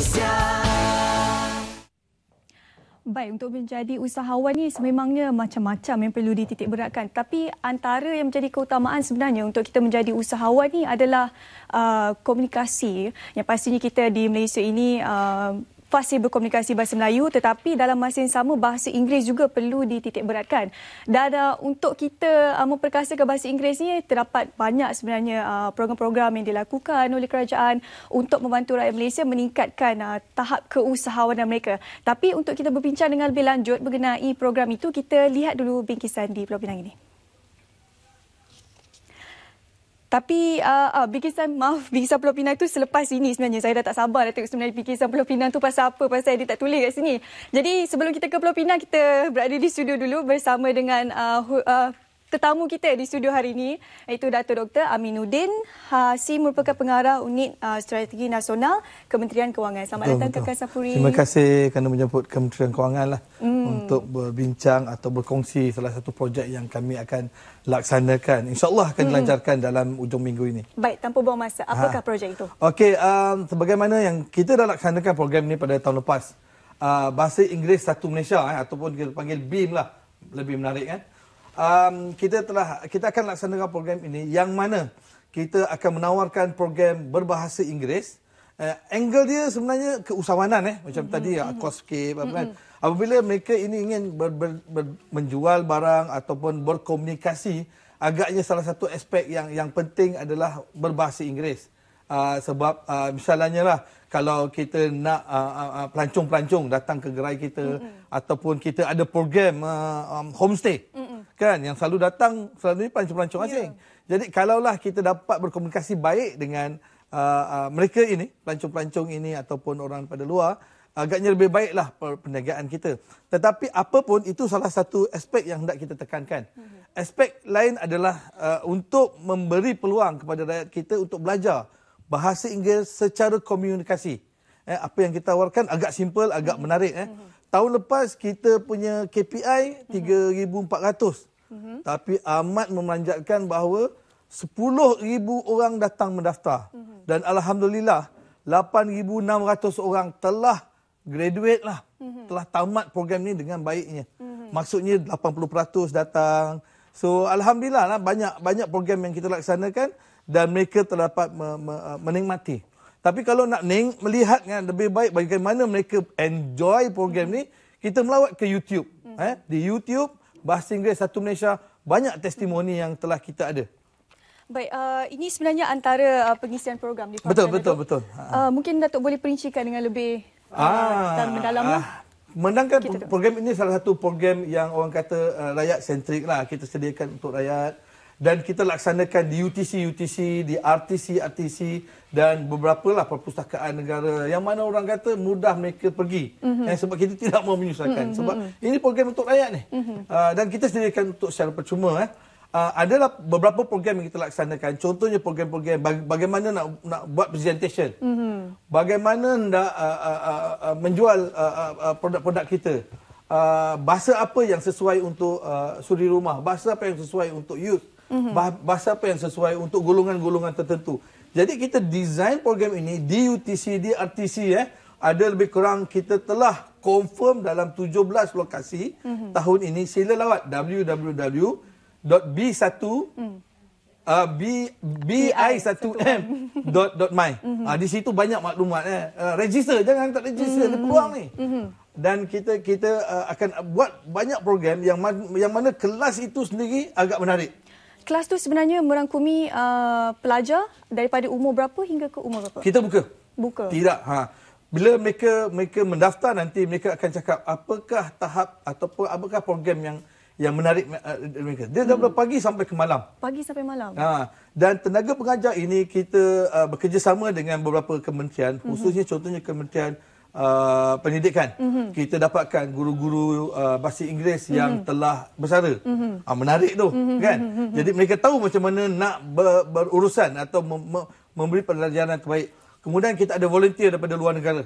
Malaysia. Baik, untuk menjadi usahawan ini sememangnya macam-macam yang perlu dititik beratkan. Tapi antara yang menjadi keutamaan sebenarnya untuk kita menjadi usahawan ini adalah uh, komunikasi. Yang pastinya kita di Malaysia ini uh, fasih berkomunikasi bahasa Melayu tetapi dalam masa yang sama bahasa Inggeris juga perlu dititik beratkan. Dan uh, untuk kita uh, memperkasakan bahasa Inggeris ni terdapat banyak sebenarnya uh, program-program yang dilakukan oleh kerajaan untuk membantu rakyat Malaysia meningkatkan uh, tahap keusahawanan mereka. Tapi untuk kita berbincang dengan lebih lanjut mengenai program itu kita lihat dulu bingkisan di Pulau Pinang ini. Tapi uh, uh, bingkisan, maaf, bingkisan Pulau Pinang tu selepas ini sebenarnya. Saya dah tak sabar dah tengok sebenarnya bingkisan Pulau Pinang tu pasal apa, pasal dia tak tulis kat sini. Jadi sebelum kita ke Pulau Pinang, kita berada di studio dulu bersama dengan uh, uh, tetamu kita di studio hari ini iaitu Dato Dr Aminuddin Hasim merupakan pengarah unit uh, strategi nasional Kementerian Kewangan. Selamat betul, datang Kakak Safuri. Terima kasih kerana menjemput Kementerian Kewangan lah hmm. untuk berbincang atau berkongsi salah satu projek yang kami akan laksanakan. InsyaAllah akan hmm. dilancarkan dalam ujung minggu ini. Baik, tanpa buang masa, apakah ha. projek itu? Okey, um, sebagaimana yang kita dah laksanakan program ini pada tahun lepas, uh, Bahasa Inggeris Satu Malaysia eh, ataupun kita panggil BIM e lah, lebih menarik kan? um, kita telah kita akan laksanakan program ini yang mana kita akan menawarkan program berbahasa Inggeris. Uh, angle dia sebenarnya keusahawanan eh macam mm-hmm. tadi ah, mm-hmm. aquascape apa kan. Apabila mereka ini ingin ber, ber, ber, menjual barang ataupun berkomunikasi agaknya salah satu aspek yang yang penting adalah berbahasa Inggeris. Uh, sebab uh, misalnya lah kalau kita nak uh, uh, pelancong-pelancong datang ke gerai kita mm-hmm. ataupun kita ada program uh, um, homestay. Mm-hmm kan yang selalu datang selalu ni pelancong-pelancong ya. asing. Jadi kalaulah kita dapat berkomunikasi baik dengan uh, uh, mereka ini, pelancong-pelancong ini ataupun orang pada luar, agaknya lebih baiklah perniagaan kita. Tetapi apapun itu salah satu aspek yang hendak kita tekankan. Mhm. Aspek lain adalah uh, untuk memberi peluang kepada rakyat kita untuk belajar bahasa Inggeris secara komunikasi. Eh, apa yang kita tawarkan agak simple, agak mhm. menarik eh. Mhm. Tahun lepas kita punya KPI 3400 -hmm. Tapi amat memanjatkan bahawa 10,000 orang datang mendaftar. Mm -hmm. Dan Alhamdulillah, 8,600 orang telah graduate lah. Mm -hmm. Telah tamat program ini dengan baiknya. Mm -hmm. Maksudnya 80% datang. So Alhamdulillah lah, banyak, banyak program yang kita laksanakan dan mereka telah dapat me me menikmati. Tapi kalau nak neng, melihat kan, lebih baik bagaimana mereka enjoy program mm-hmm. ni, kita melawat ke YouTube. Mm -hmm. eh? Di YouTube, Bahasa Inggeris Satu Malaysia banyak testimoni yang telah kita ada. Baik, uh, ini sebenarnya antara uh, pengisian program di Pak Betul, betul, betul. Ha, ha. Uh, mungkin Datuk boleh perincikan dengan lebih uh, ah, mendalam. Ah. Ya? Mendangkan program ini salah satu program yang orang kata uh, rakyat sentrik lah. Kita sediakan untuk rakyat dan kita laksanakan di UTC UTC di RTC RTC dan beberapa lah perpustakaan negara yang mana orang kata mudah mereka pergi mm-hmm. eh, sebab kita tidak mau menyusahkan mm-hmm. sebab mhm. ini program untuk rakyat ni mm-hmm. uh, dan kita sediakan untuk secara percuma eh uh, adalah beberapa program yang kita laksanakan contohnya program-program baga- bagaimana nak nak buat presentation mm-hmm. bagaimana nak uh, uh, uh, uh, menjual uh, uh, produk-produk kita Uh, bahasa apa yang sesuai untuk uh, suri rumah bahasa apa yang sesuai untuk youth uh, mm-hmm. bahasa apa yang sesuai untuk golongan-golongan tertentu. Jadi kita design program ini DUTC, DRTC eh, ada lebih kurang kita telah confirm dalam 17 lokasi mm-hmm. tahun ini. Sila lawat www.b1 mm. uh, b, bi1m.my dot hmm uh, Di situ banyak maklumat. Eh. Uh, register, jangan tak register. Mm-hmm. Ada peluang ni. Mm-hmm. Dan kita kita uh, akan buat banyak program yang, man, yang mana kelas itu sendiri agak menarik kelas tu sebenarnya merangkumi uh, pelajar daripada umur berapa hingga ke umur berapa? Kita buka. Buka. Tidak. Ha. Bila mereka mereka mendaftar nanti mereka akan cakap apakah tahap ataupun apakah program yang yang menarik uh, uh mereka. Dia hmm. dari pagi sampai ke malam. Pagi sampai malam. Ha. Dan tenaga pengajar ini kita uh, bekerjasama dengan beberapa kementerian hmm. khususnya hmm. contohnya kementerian uh, pendidikan mm-hmm. kita dapatkan guru-guru uh, bahasa Inggeris mm-hmm. yang telah bersara mm-hmm. uh, menarik tu mm-hmm. kan mm-hmm. jadi mereka tahu macam mana nak ber- berurusan atau mem- mem- memberi pelajaran terbaik kemudian kita ada volunteer daripada luar negara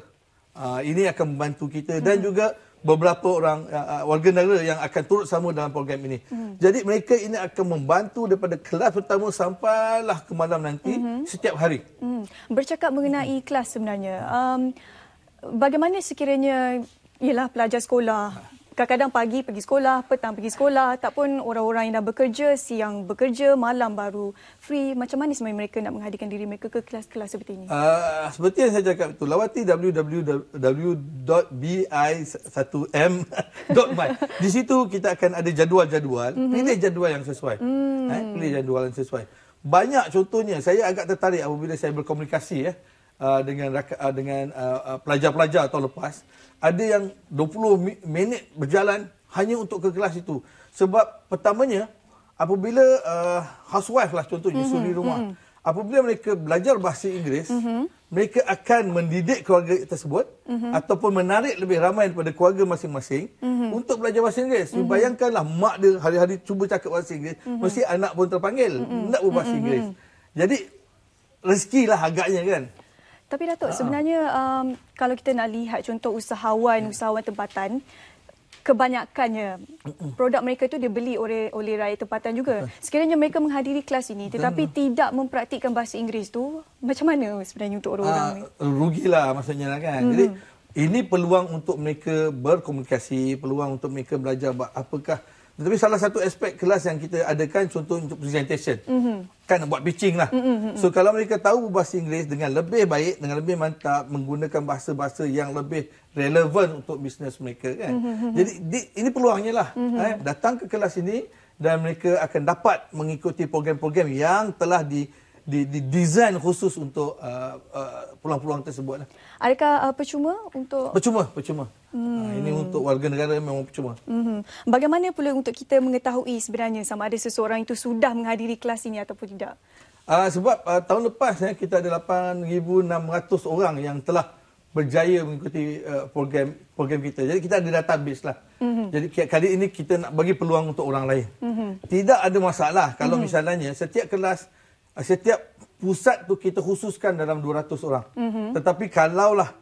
uh, ini akan membantu kita mm-hmm. dan juga beberapa orang uh, warga negara yang akan turut sama dalam program ini. Mm-hmm. Jadi mereka ini akan membantu daripada kelas pertama sampailah ke malam nanti mm-hmm. setiap hari. Mm. Bercakap mengenai mm-hmm. kelas sebenarnya. Um bagaimana sekiranya ialah pelajar sekolah kadang-kadang pagi pergi sekolah, petang pergi sekolah ataupun orang-orang yang dah bekerja siang bekerja, malam baru free macam mana sebenarnya mereka nak menghadirkan diri mereka ke kelas-kelas seperti ini? Uh, seperti yang saya cakap itu, lawati www.bi1m.my di situ kita akan ada jadual-jadual mm-hmm. pilih jadual yang sesuai mm. eh, pilih jadual yang sesuai banyak contohnya, saya agak tertarik apabila saya berkomunikasi ya eh. Uh, dengan uh, dengan uh, pelajar-pelajar tahun lepas ada yang 20 minit berjalan hanya untuk ke kelas itu sebab pertamanya apabila uh, housewife lah contohnya mm-hmm. suri rumah mm-hmm. apabila mereka belajar bahasa Inggeris mm-hmm. mereka akan mendidik keluarga tersebut mm-hmm. ataupun menarik lebih ramai daripada keluarga masing-masing mm-hmm. untuk belajar bahasa Inggeris mm-hmm. bayangkanlah mak dia hari-hari cuba cakap bahasa Inggeris mm-hmm. mesti anak pun terpanggil mm-hmm. nak berbahasa mm-hmm. Inggeris mhm. jadi rezekilah agaknya kan tapi Datuk, uh sebenarnya um, kalau kita nak lihat contoh usahawan, uh usahawan tempatan, kebanyakannya hmm. produk mereka itu dibeli oleh oleh rakyat tempatan juga. Sekiranya mereka menghadiri kelas ini tetapi uh tidak mempraktikkan bahasa Inggeris tu, macam mana sebenarnya untuk orang-orang uh, ah, ini? Rugilah maksudnya lah kan. Uh-huh. Jadi hmm. ini peluang untuk mereka berkomunikasi, peluang untuk mereka belajar apakah tetapi salah satu aspek kelas yang kita adakan contoh untuk presentation. Mm -hmm. Kan buat pitching lah. Mm -hmm. So kalau mereka tahu bahasa Inggeris dengan lebih baik, dengan lebih mantap, menggunakan bahasa-bahasa yang lebih relevan untuk bisnes mereka kan. Mm -hmm. Jadi di, ini peluangnya lah. Mm -hmm. eh, datang ke kelas ini dan mereka akan dapat mengikuti program-program yang telah di didesain khusus untuk peluang-peluang uh, uh, tersebut. Lah. Adakah uh, percuma untuk... Percuma, percuma. Hmm. Ah, ini untuk warga negara memang percuma. Hmm. Bagaimana pula untuk kita mengetahui sebenarnya sama ada seseorang itu sudah menghadiri kelas ini ataupun tidak? Uh, sebab uh, tahun lepas ya, kita ada 8,600 orang yang telah berjaya mengikuti uh, program program kita. Jadi kita ada database lah. Mm-hmm. Jadi kali ini kita nak bagi peluang untuk orang lain. Mm-hmm. Tidak ada masalah kalau mm-hmm. misalnya setiap kelas, setiap pusat tu kita khususkan dalam 200 orang. Mm-hmm. Tetapi kalaulah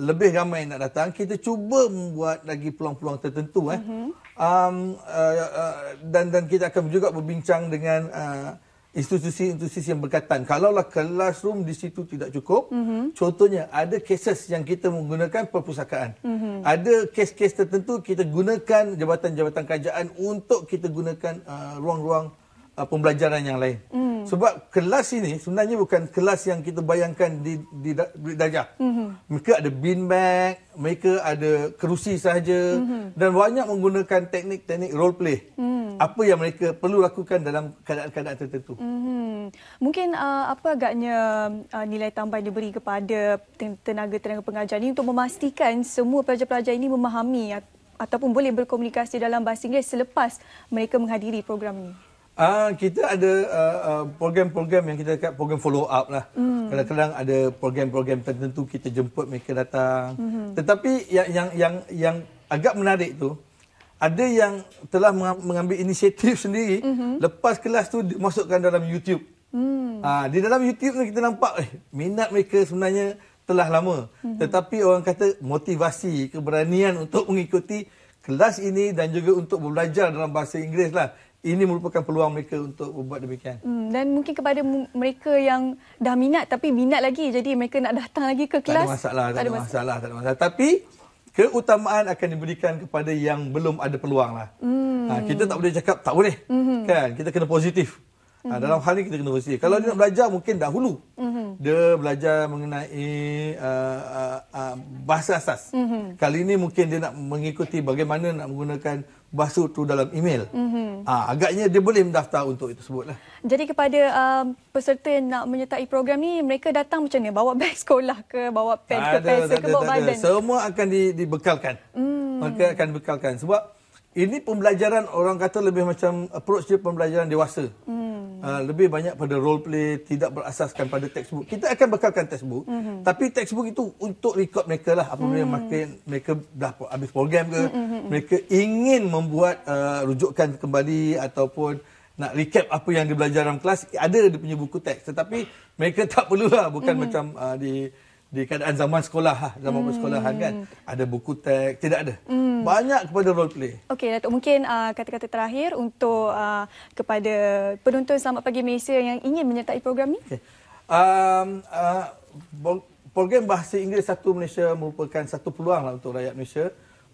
lebih ramai yang nak datang kita cuba membuat lagi peluang-peluang tertentu mm-hmm. um, uh, uh, dan dan kita akan juga berbincang dengan uh, institusi-institusi yang berkaitan kalaulah kelas room di situ tidak cukup mm-hmm. contohnya ada cases yang kita menggunakan perpustakaan mm-hmm. ada kes-kes tertentu kita gunakan jabatan-jabatan kerajaan untuk kita gunakan uh, ruang-ruang uh, pembelajaran yang lain mm-hmm. Hmm. Sebab kelas ini sebenarnya bukan kelas yang kita bayangkan di di, di Dajah. Hmm. Mereka ada bean bag, mereka ada kerusi sahaja hmm. dan banyak menggunakan teknik-teknik role play. Hmm. Apa yang mereka perlu lakukan dalam keadaan-keadaan tertentu. Hmm. Mungkin uh, apa agaknya uh, nilai tambah yang diberi kepada tenaga-tenaga pengajar ini untuk memastikan semua pelajar-pelajar ini memahami ataupun boleh berkomunikasi dalam bahasa Inggeris selepas mereka menghadiri program ini. Ah uh, kita ada ah, ah, program-program uh, uh, yang kita kata program follow up lah. Hmm. Kadang-kadang ada program-program tertentu kita jemput mereka datang. Mm-hmm. Tetapi yang, yang yang yang agak menarik tu ada yang telah mengambil inisiatif sendiri mm-hmm. lepas kelas tu dimasukkan dalam YouTube. Mm. Uh, di dalam YouTube ni kita nampak eh, minat mereka sebenarnya telah lama. Mm-hmm. Tetapi orang kata motivasi, keberanian untuk mengikuti kelas ini dan juga untuk belajar dalam bahasa Inggeris lah ini merupakan peluang mereka untuk buat demikian. Hmm, dan mungkin kepada mereka yang dah minat tapi minat lagi jadi mereka nak datang lagi ke kelas. Tak ada masalah, tak, tak ada masalah. masalah, tak ada masalah. Tapi keutamaan akan diberikan kepada yang belum ada peluang lah. Hmm. Ha, kita tak boleh cakap tak boleh. Hmm. Kan? Kita kena positif. Mm-hmm. dalam hal ini kita kena bersih. Kalau mm-hmm. dia nak mhm. belajar mungkin dahulu. Mm-hmm. Dia belajar mengenai uh, uh, uh, bahasa asas. Mm-hmm. Kali ini mungkin dia nak mengikuti bagaimana nak menggunakan bahasa tu dalam email. Mm-hmm. Ha, agaknya dia boleh mendaftar untuk itu sebutlah. Jadi kepada uh, peserta yang nak menyertai program ni, mereka datang macam mana? Bawa beg sekolah ke? Bawa pen ke? Ada, ada, ke bawa ada, badan? Ada. Semua akan di, dibekalkan. Mm. Mereka akan dibekalkan. Sebab ini pembelajaran orang kata lebih macam approach dia pembelajaran dewasa. Mm uh, lebih banyak pada role play tidak berasaskan pada textbook. Kita akan bekalkan textbook, mm -hmm. tapi textbook itu untuk record mereka lah. Apa mm -hmm. makin mereka dah habis program ke, mm -hmm. mereka ingin membuat uh, rujukan kembali ataupun nak recap apa yang dia belajar dalam kelas ada dia punya buku teks. Tetapi mereka tak perlulah bukan mm -hmm. macam uh, di di keadaan zaman sekolah ha, zaman hmm. persekolahan kan ada buku teks tidak ada hmm. banyak kepada role play okey datuk mungkin uh, kata-kata terakhir untuk uh, kepada penonton selamat pagi Malaysia yang ingin menyertai program ini. okay. um uh, program bahasa Inggeris satu Malaysia merupakan satu peluang lah untuk rakyat Malaysia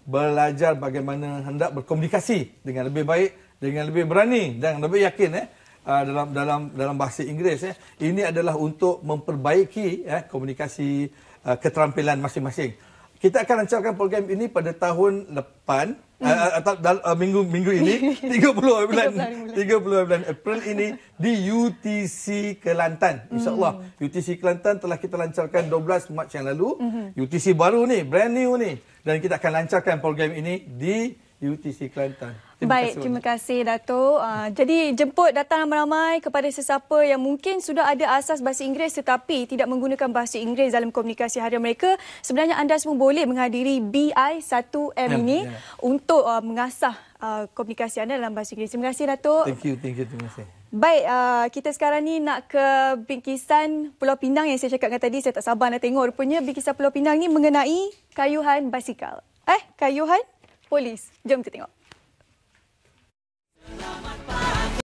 belajar bagaimana hendak berkomunikasi dengan lebih baik dengan lebih berani dan lebih yakin eh uh, dalam dalam dalam bahasa Inggeris eh ini adalah untuk memperbaiki eh komunikasi uh, keterampilan masing-masing. Kita akan lancarkan program ini pada tahun depan hmm. ah, atau mm. uh, uh, uh, minggu minggu ini 30 bulan 30 bulan April ini di UTC Kelantan insyaallah hmm. UTC Kelantan telah kita lancarkan 12 Mac yang lalu mm-hmm. UTC baru ni brand new ni dan kita akan lancarkan program ini di UTC Kelantan Terima Baik, kasih terima banyak. kasih Dato. Uh, ah, jadi jemput datang ramai-ramai kepada sesiapa yang mungkin sudah ada asas bahasa Inggeris tetapi tidak menggunakan bahasa Inggeris dalam komunikasi harian mereka. Sebenarnya anda semua boleh menghadiri BI1M ini yeah. untuk uh, mengasah uh, komunikasi anda dalam bahasa Inggeris. Terima kasih Dato. Thank you, thank you, terima kasih. Baik, uh, kita sekarang ni nak ke bingkisan Pulau Pinang yang saya cakapkan tadi. Saya tak sabar nak tengok. Rupanya bingkisan Pulau Pinang ni mengenai kayuhan basikal. Eh, kayuhan polis. Jom kita tengok.